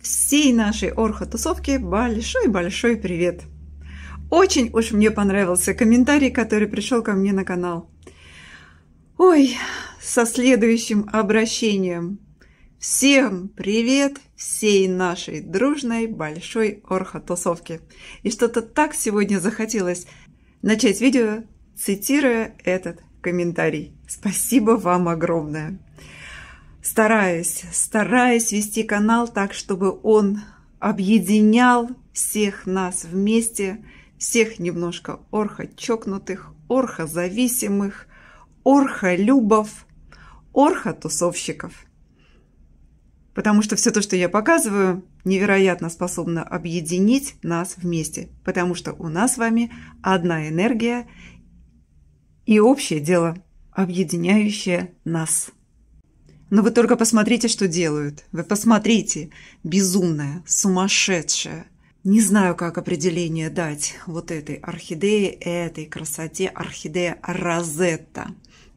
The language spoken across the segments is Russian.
всей нашей орхотусовке большой-большой привет! Очень уж мне понравился комментарий, который пришел ко мне на канал. Ой, со следующим обращением. Всем привет всей нашей дружной большой орхотусовке. И что-то так сегодня захотелось начать видео, цитируя этот комментарий. Спасибо вам огромное! стараюсь, стараюсь вести канал так, чтобы он объединял всех нас вместе, всех немножко орхо чокнутых орхо зависимых орхо любов орхо тусовщиков Потому что все то, что я показываю, невероятно способно объединить нас вместе, потому что у нас с вами одна энергия и общее дело, объединяющее нас. Но вы только посмотрите, что делают. Вы посмотрите. Безумная, сумасшедшая. Не знаю, как определение дать вот этой орхидее, этой красоте, орхидея Розетта.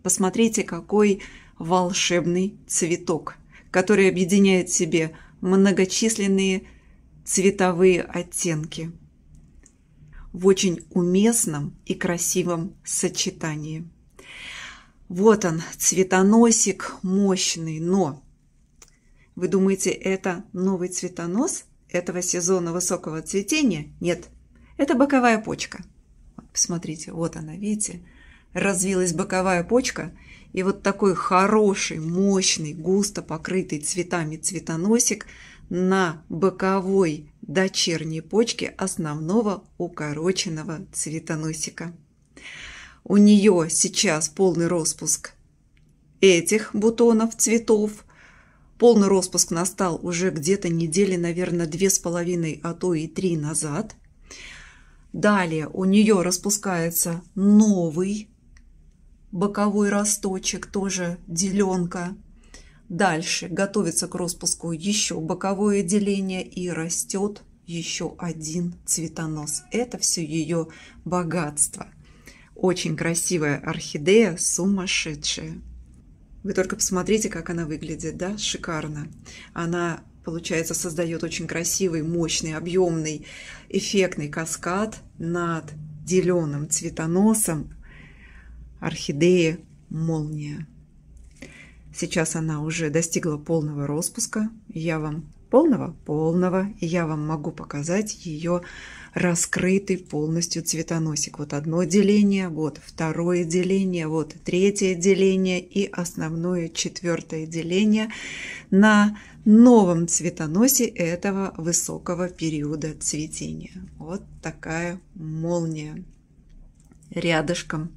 Посмотрите, какой волшебный цветок, который объединяет в себе многочисленные цветовые оттенки в очень уместном и красивом сочетании. Вот он, цветоносик мощный, но... Вы думаете, это новый цветонос этого сезона высокого цветения? Нет, это боковая почка. Посмотрите, вот она, видите? Развилась боковая почка, и вот такой хороший, мощный, густо покрытый цветами цветоносик на боковой дочерней почке основного укороченного цветоносика. У нее сейчас полный распуск этих бутонов цветов. Полный распуск настал уже где-то недели, наверное, две с половиной, а то и три назад. Далее у нее распускается новый боковой росточек, тоже деленка. Дальше готовится к распуску еще боковое деление и растет еще один цветонос. Это все ее богатство – очень красивая орхидея, сумасшедшая. Вы только посмотрите, как она выглядит, да? Шикарно. Она, получается, создает очень красивый, мощный, объемный, эффектный каскад над зеленым цветоносом орхидеи молния. Сейчас она уже достигла полного распуска. Я вам полного полного и я вам могу показать ее раскрытый полностью цветоносик вот одно деление вот второе деление вот третье деление и основное четвертое деление на новом цветоносе этого высокого периода цветения вот такая молния рядышком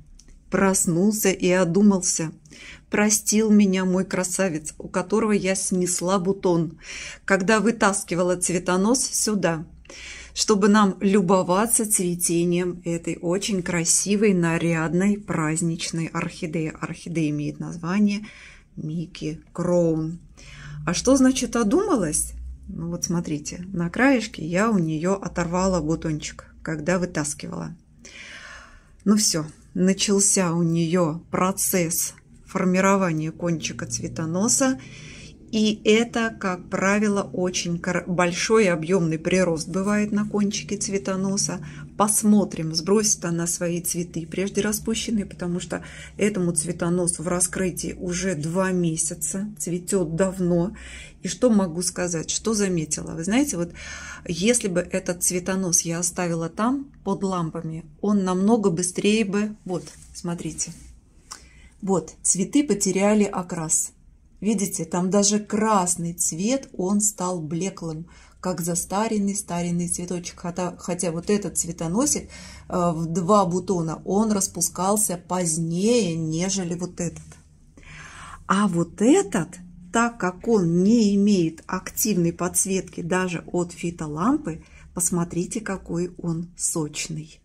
проснулся и одумался простил меня мой красавец, у которого я снесла бутон, когда вытаскивала цветонос сюда, чтобы нам любоваться цветением этой очень красивой, нарядной, праздничной орхидеи. Орхидея имеет название Микки Кроун. А что значит одумалась? Ну вот смотрите, на краешке я у нее оторвала бутончик, когда вытаскивала. Ну все, начался у нее процесс формирование кончика цветоноса. И это, как правило, очень большой объемный прирост бывает на кончике цветоноса. Посмотрим, сбросит она свои цветы прежде распущенные, потому что этому цветоносу в раскрытии уже два месяца, цветет давно. И что могу сказать, что заметила? Вы знаете, вот если бы этот цветонос я оставила там под лампами, он намного быстрее бы, вот, смотрите, вот, цветы потеряли окрас. Видите, там даже красный цвет, он стал блеклым, как застаренный-старенный цветочек. Хотя, хотя вот этот цветоносик э, в два бутона, он распускался позднее, нежели вот этот. А вот этот, так как он не имеет активной подсветки даже от фитолампы, посмотрите, какой он сочный.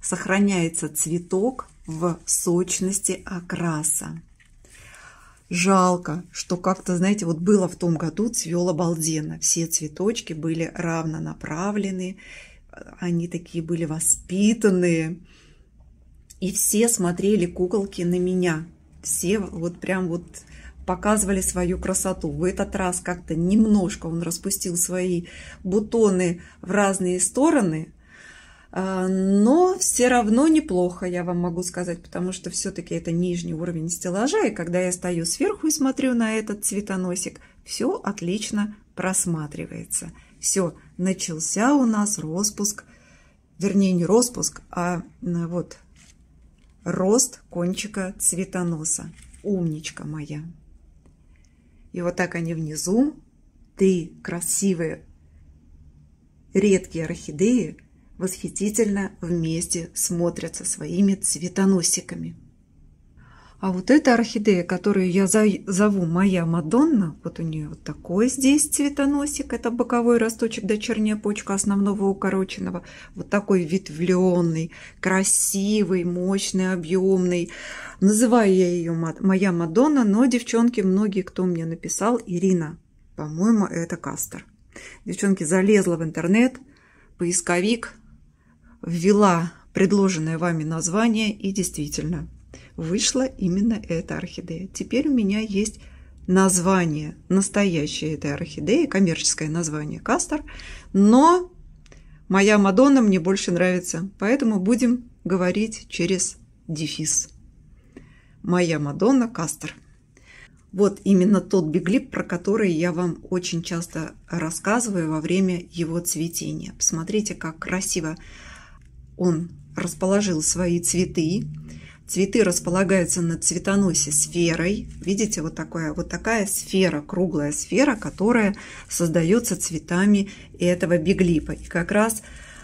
Сохраняется цветок, в сочности окраса. Жалко, что как-то, знаете, вот было в том году цвел обалденно. Все цветочки были равно направлены, они такие были воспитанные. И все смотрели куколки на меня. Все вот прям вот показывали свою красоту. В этот раз как-то немножко он распустил свои бутоны в разные стороны, а, но все равно неплохо, я вам могу сказать, потому что все-таки это нижний уровень стеллажа, и когда я стою сверху и смотрю на этот цветоносик, все отлично просматривается. Все, начался у нас распуск, вернее не распуск, а вот рост кончика цветоноса. Умничка моя! И вот так они внизу. Ты красивые редкие орхидеи восхитительно вместе смотрятся своими цветоносиками. А вот эта орхидея, которую я зову моя Мадонна, вот у нее вот такой здесь цветоносик, это боковой росточек дочерняя почка основного укороченного, вот такой ветвленный, красивый, мощный, объемный. Называю я ее моя Мадонна, но, девчонки, многие, кто мне написал, Ирина, по-моему, это Кастер. Девчонки, залезла в интернет, поисковик, ввела предложенное вами название, и действительно вышла именно эта орхидея. Теперь у меня есть название настоящей этой орхидеи, коммерческое название Кастер, но моя Мадонна мне больше нравится, поэтому будем говорить через дефис. Моя Мадонна Кастер. Вот именно тот биглип, про который я вам очень часто рассказываю во время его цветения. Посмотрите, как красиво он расположил свои цветы. Цветы располагаются на цветоносе сферой. Видите, вот такая, вот такая сфера, круглая сфера, которая создается цветами этого беглипа. И как раз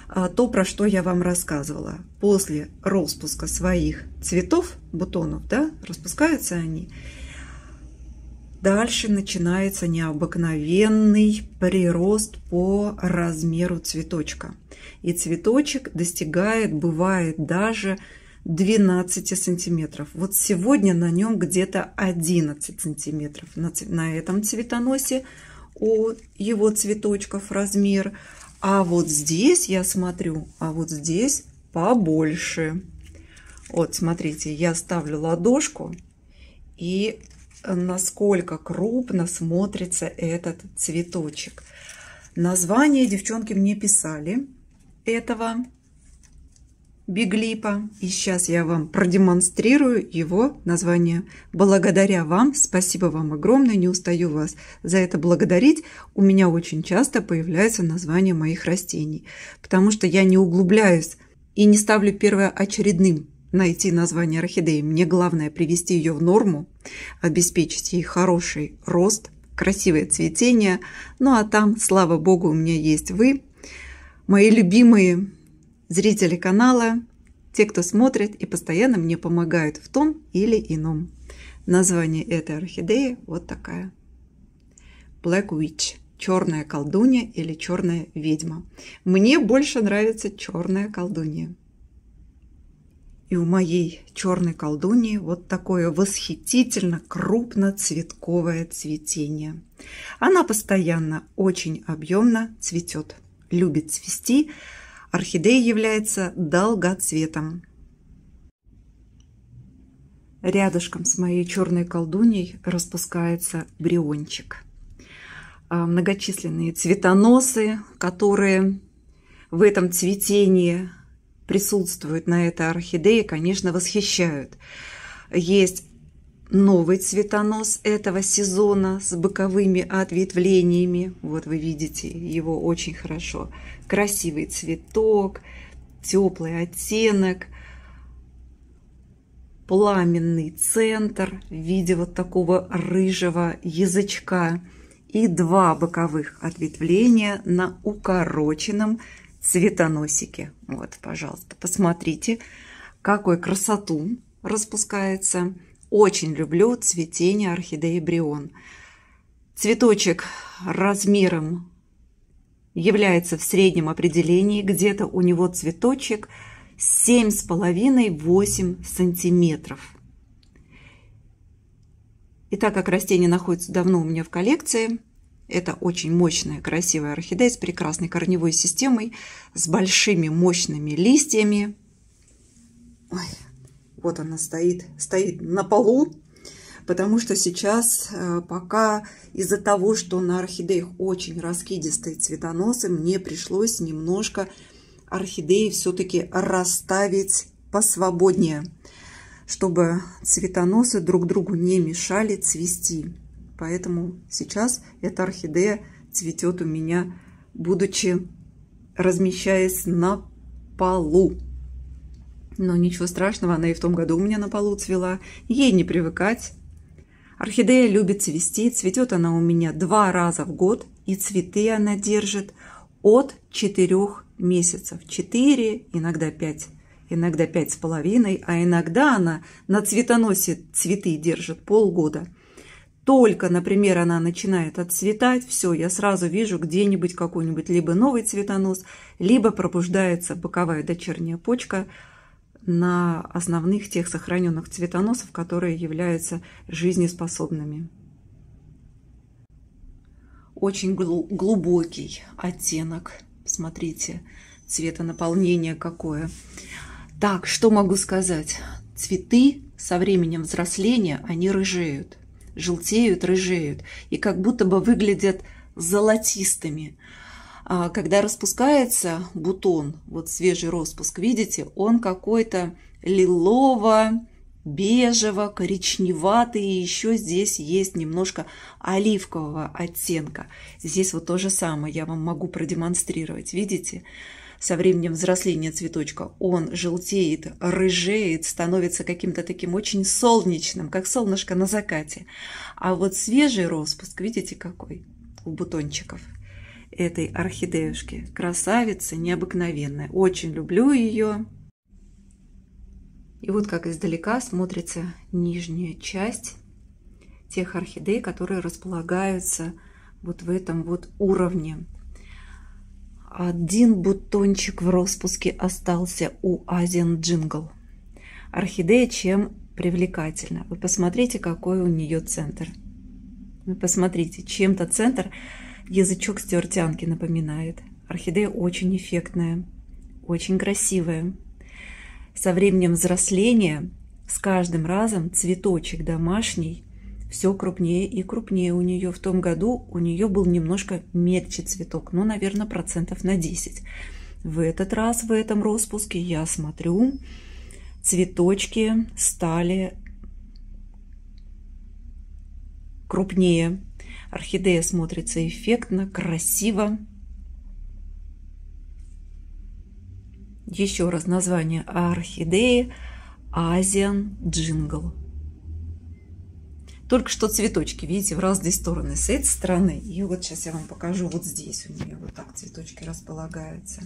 а, то, про что я вам рассказывала. После распуска своих цветов, бутонов, да, распускаются они, Дальше начинается необыкновенный прирост по размеру цветочка. И цветочек достигает, бывает даже 12 сантиметров. Вот сегодня на нем где-то 11 сантиметров. На, на этом цветоносе у его цветочков размер. А вот здесь я смотрю, а вот здесь побольше. Вот, смотрите, я ставлю ладошку и насколько крупно смотрится этот цветочек. Название девчонки мне писали этого Биглипа. И сейчас я вам продемонстрирую его название. Благодаря вам, спасибо вам огромное, не устаю вас за это благодарить. У меня очень часто появляется название моих растений, потому что я не углубляюсь и не ставлю первое очередным найти название орхидеи, мне главное привести ее в норму, обеспечить ей хороший рост, красивое цветение. Ну а там, слава богу, у меня есть вы, мои любимые зрители канала, те, кто смотрит и постоянно мне помогают в том или ином. Название этой орхидеи вот такая. Black Witch – черная колдунья или черная ведьма. Мне больше нравится черная колдунья. И у моей черной колдуньи вот такое восхитительно крупноцветковое цветение. Она постоянно очень объемно цветет, любит цвести. Орхидея является долгоцветом. Рядышком с моей черной колдуньей распускается бриончик. А, многочисленные цветоносы, которые в этом цветении присутствуют на этой орхидее, конечно, восхищают. Есть новый цветонос этого сезона с боковыми ответвлениями. Вот вы видите его очень хорошо. Красивый цветок, теплый оттенок, пламенный центр в виде вот такого рыжего язычка и два боковых ответвления на укороченном цветоносики. Вот, пожалуйста, посмотрите, какую красоту распускается. Очень люблю цветение орхидеи брион. Цветочек размером является в среднем определении, где-то у него цветочек 7,5-8 сантиметров. И так как растение находится давно у меня в коллекции, это очень мощная, красивая орхидея с прекрасной корневой системой, с большими, мощными листьями. Ой, вот она стоит, стоит на полу, потому что сейчас э, пока из-за того, что на орхидеях очень раскидистые цветоносы, мне пришлось немножко орхидеи все-таки расставить посвободнее, чтобы цветоносы друг другу не мешали цвести. Поэтому сейчас эта орхидея цветет у меня, будучи размещаясь на полу. Но ничего страшного, она и в том году у меня на полу цвела. Ей не привыкать. Орхидея любит цвести. Цветет она у меня два раза в год. И цветы она держит от 4 месяцев. 4, иногда 5 иногда пять с половиной, а иногда она на цветоносе цветы держит полгода – только, например, она начинает отцветать, все, я сразу вижу где-нибудь какой-нибудь либо новый цветонос, либо пробуждается боковая дочерняя почка на основных тех сохраненных цветоносов, которые являются жизнеспособными. Очень глубокий оттенок, смотрите, цветонаполнение какое. Так, что могу сказать? Цветы со временем взросления, они рыжеют – желтеют, рыжеют и как будто бы выглядят золотистыми. А когда распускается бутон, вот свежий распуск, видите, он какой-то лилово, бежево, коричневатый, и еще здесь есть немножко оливкового оттенка. Здесь вот то же самое я вам могу продемонстрировать, видите? Видите? со временем взросления цветочка он желтеет, рыжеет, становится каким-то таким очень солнечным, как солнышко на закате. А вот свежий распуск, видите какой, у бутончиков этой орхидеюшки. Красавица необыкновенная. Очень люблю ее. И вот как издалека смотрится нижняя часть тех орхидей, которые располагаются вот в этом вот уровне один бутончик в распуске остался у Азиан Джингл. Орхидея чем привлекательна? Вы посмотрите, какой у нее центр. Вы посмотрите, чем-то центр язычок стертянки напоминает. Орхидея очень эффектная, очень красивая. Со временем взросления с каждым разом цветочек домашний все крупнее и крупнее у нее. В том году у нее был немножко мельче цветок, ну, наверное, процентов на 10. В этот раз, в этом распуске, я смотрю, цветочки стали крупнее. Орхидея смотрится эффектно, красиво. Еще раз название орхидеи Азиан Джингл. Только что цветочки, видите, в разные стороны. С этой стороны, и вот сейчас я вам покажу, вот здесь у нее вот так цветочки располагаются.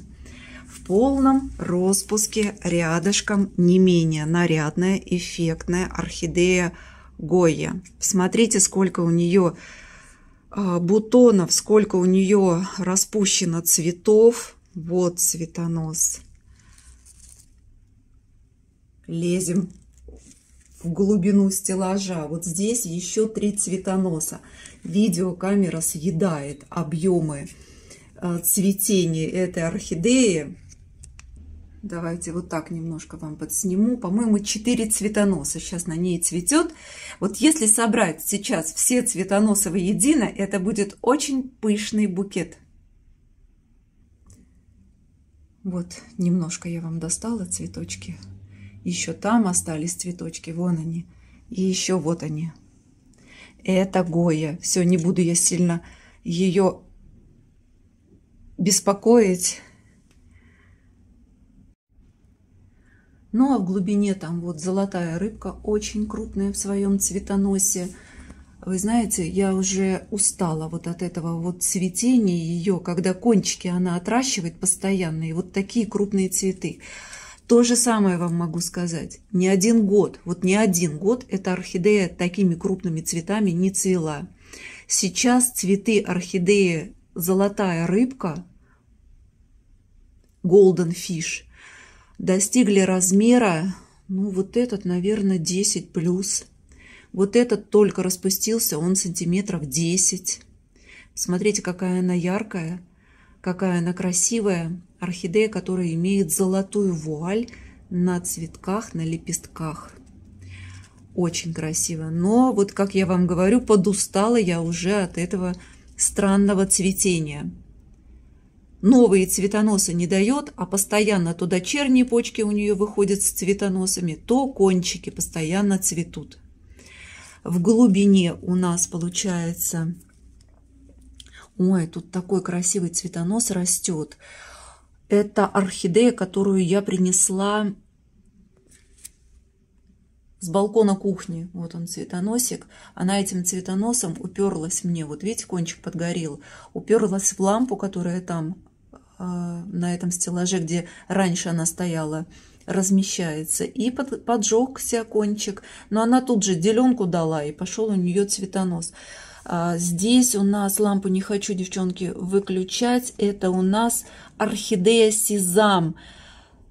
В полном распуске рядышком не менее нарядная, эффектная орхидея Гоя. Смотрите, сколько у нее а, бутонов, сколько у нее распущено цветов. Вот цветонос. Лезем в глубину стеллажа. Вот здесь еще три цветоноса. Видеокамера съедает объемы э, цветения этой орхидеи. Давайте вот так немножко вам подсниму. По-моему, 4 цветоноса сейчас на ней цветет. Вот если собрать сейчас все цветоносы воедино, это будет очень пышный букет. Вот, немножко я вам достала цветочки. Еще там остались цветочки, вон они. И еще вот они. Это Гоя. Все, не буду я сильно ее беспокоить. Ну а в глубине там вот золотая рыбка, очень крупная в своем цветоносе. Вы знаете, я уже устала вот от этого вот цветения ее, когда кончики она отращивает постоянно, и вот такие крупные цветы. То же самое вам могу сказать. Не один год, вот не один год эта орхидея такими крупными цветами не цвела. Сейчас цветы орхидеи «Золотая рыбка» Golden Fish достигли размера, ну вот этот, наверное, 10 плюс. Вот этот только распустился, он сантиметров 10. Смотрите, какая она яркая, какая она красивая орхидея, которая имеет золотую вуаль на цветках, на лепестках. Очень красиво. Но, вот как я вам говорю, подустала я уже от этого странного цветения. Новые цветоносы не дает, а постоянно туда дочерние почки у нее выходят с цветоносами, то кончики постоянно цветут. В глубине у нас получается... Ой, тут такой красивый цветонос растет. Это орхидея, которую я принесла с балкона кухни. Вот он цветоносик. Она этим цветоносом уперлась мне. Вот видите, кончик подгорел. Уперлась в лампу, которая там э, на этом стеллаже, где раньше она стояла, размещается. И под, поджегся кончик. Но она тут же деленку дала, и пошел у нее цветонос. А, здесь у нас лампу не хочу, девчонки, выключать. Это у нас орхидея сизам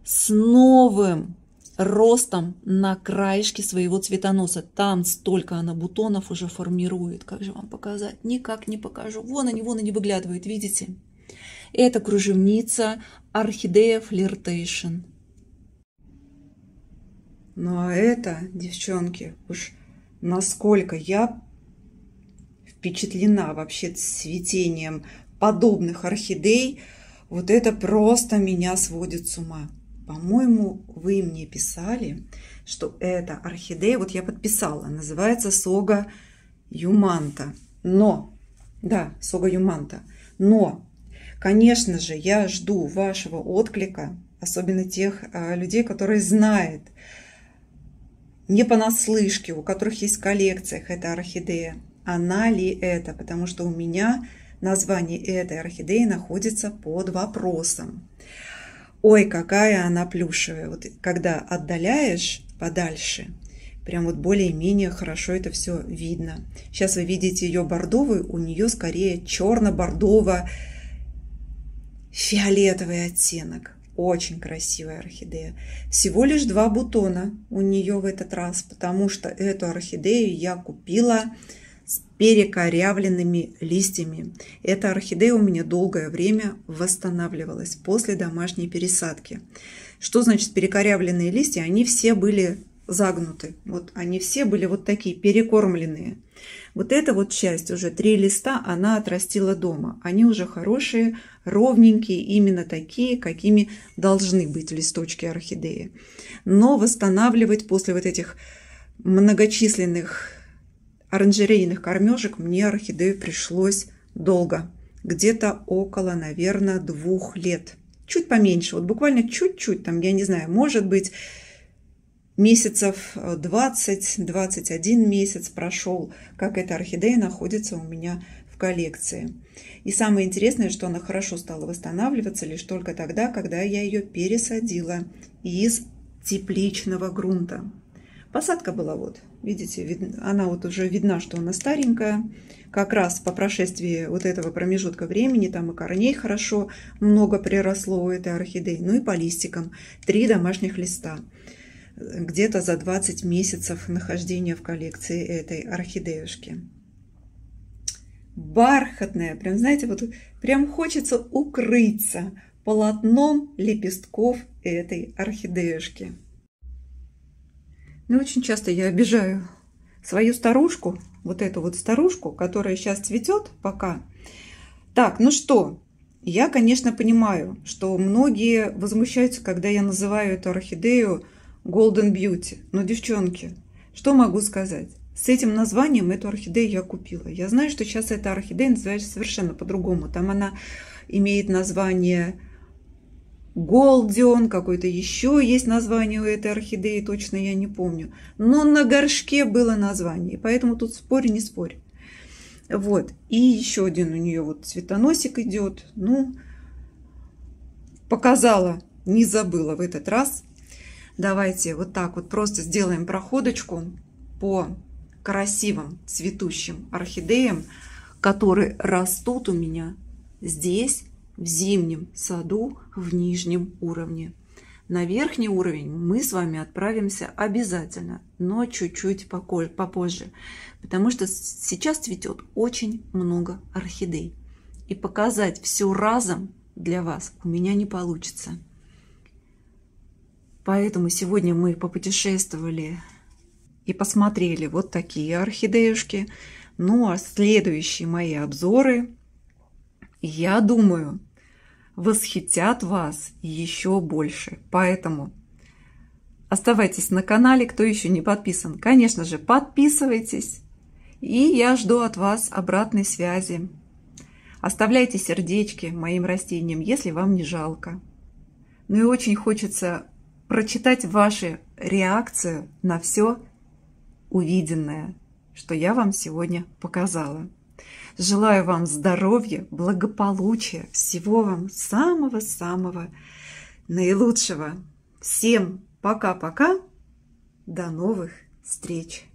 с новым ростом на краешке своего цветоноса. Там столько она бутонов уже формирует. Как же вам показать? Никак не покажу. Вон они, вон они выглядывают, видите? Это кружевница орхидея флиртейшн. Ну а это, девчонки, уж насколько я впечатлена вообще цветением подобных орхидей. Вот это просто меня сводит с ума. По-моему, вы мне писали, что эта орхидея, вот я подписала, называется сога юманта. Но, да, сога юманта. Но, конечно же, я жду вашего отклика, особенно тех а, людей, которые знают, не понаслышке, у которых есть в коллекциях эта орхидея она ли это, потому что у меня название этой орхидеи находится под вопросом. Ой, какая она плюшевая. Вот когда отдаляешь подальше, прям вот более-менее хорошо это все видно. Сейчас вы видите ее бордовую, у нее скорее черно-бордово фиолетовый оттенок. Очень красивая орхидея. Всего лишь два бутона у нее в этот раз, потому что эту орхидею я купила с перекорявленными листьями. Эта орхидея у меня долгое время восстанавливалась после домашней пересадки. Что значит перекорявленные листья? Они все были загнуты. Вот они все были вот такие перекормленные. Вот эта вот часть, уже три листа, она отрастила дома. Они уже хорошие, ровненькие, именно такие, какими должны быть листочки орхидеи. Но восстанавливать после вот этих многочисленных оранжерейных кормежек мне орхидею пришлось долго. Где-то около, наверное, двух лет. Чуть поменьше, вот буквально чуть-чуть, там, я не знаю, может быть, месяцев 20-21 э, месяц прошел, как эта орхидея находится у меня в коллекции. И самое интересное, что она хорошо стала восстанавливаться лишь только тогда, когда я ее пересадила из тепличного грунта. Посадка была вот Видите, она вот уже видна, что она старенькая. Как раз по прошествии вот этого промежутка времени там и корней хорошо много приросло у этой орхидеи. Ну и по листикам. Три домашних листа. Где-то за 20 месяцев нахождения в коллекции этой орхидеюшки. Бархатная. Прям, знаете, вот прям хочется укрыться полотном лепестков этой орхидеюшки. Ну очень часто я обижаю свою старушку, вот эту вот старушку, которая сейчас цветет пока. Так, ну что, я, конечно, понимаю, что многие возмущаются, когда я называю эту орхидею Golden Beauty. Но, девчонки, что могу сказать? С этим названием эту орхидею я купила. Я знаю, что сейчас эта орхидея называется совершенно по-другому. Там она имеет название голдион, какое-то еще есть название у этой орхидеи, точно я не помню. Но на горшке было название, поэтому тут спорь, не спорь. Вот, и еще один у нее вот цветоносик идет, ну, показала, не забыла в этот раз. Давайте вот так вот просто сделаем проходочку по красивым цветущим орхидеям, которые растут у меня здесь в зимнем саду в нижнем уровне. На верхний уровень мы с вами отправимся обязательно, но чуть-чуть попозже, потому что сейчас цветет очень много орхидей. И показать все разом для вас у меня не получится. Поэтому сегодня мы попутешествовали и посмотрели вот такие орхидеюшки. Ну а следующие мои обзоры, я думаю, восхитят вас еще больше. Поэтому оставайтесь на канале, кто еще не подписан. Конечно же, подписывайтесь. И я жду от вас обратной связи. Оставляйте сердечки моим растениям, если вам не жалко. Ну и очень хочется прочитать ваши реакции на все увиденное, что я вам сегодня показала. Желаю вам здоровья, благополучия, всего вам самого-самого наилучшего. Всем пока-пока, до новых встреч!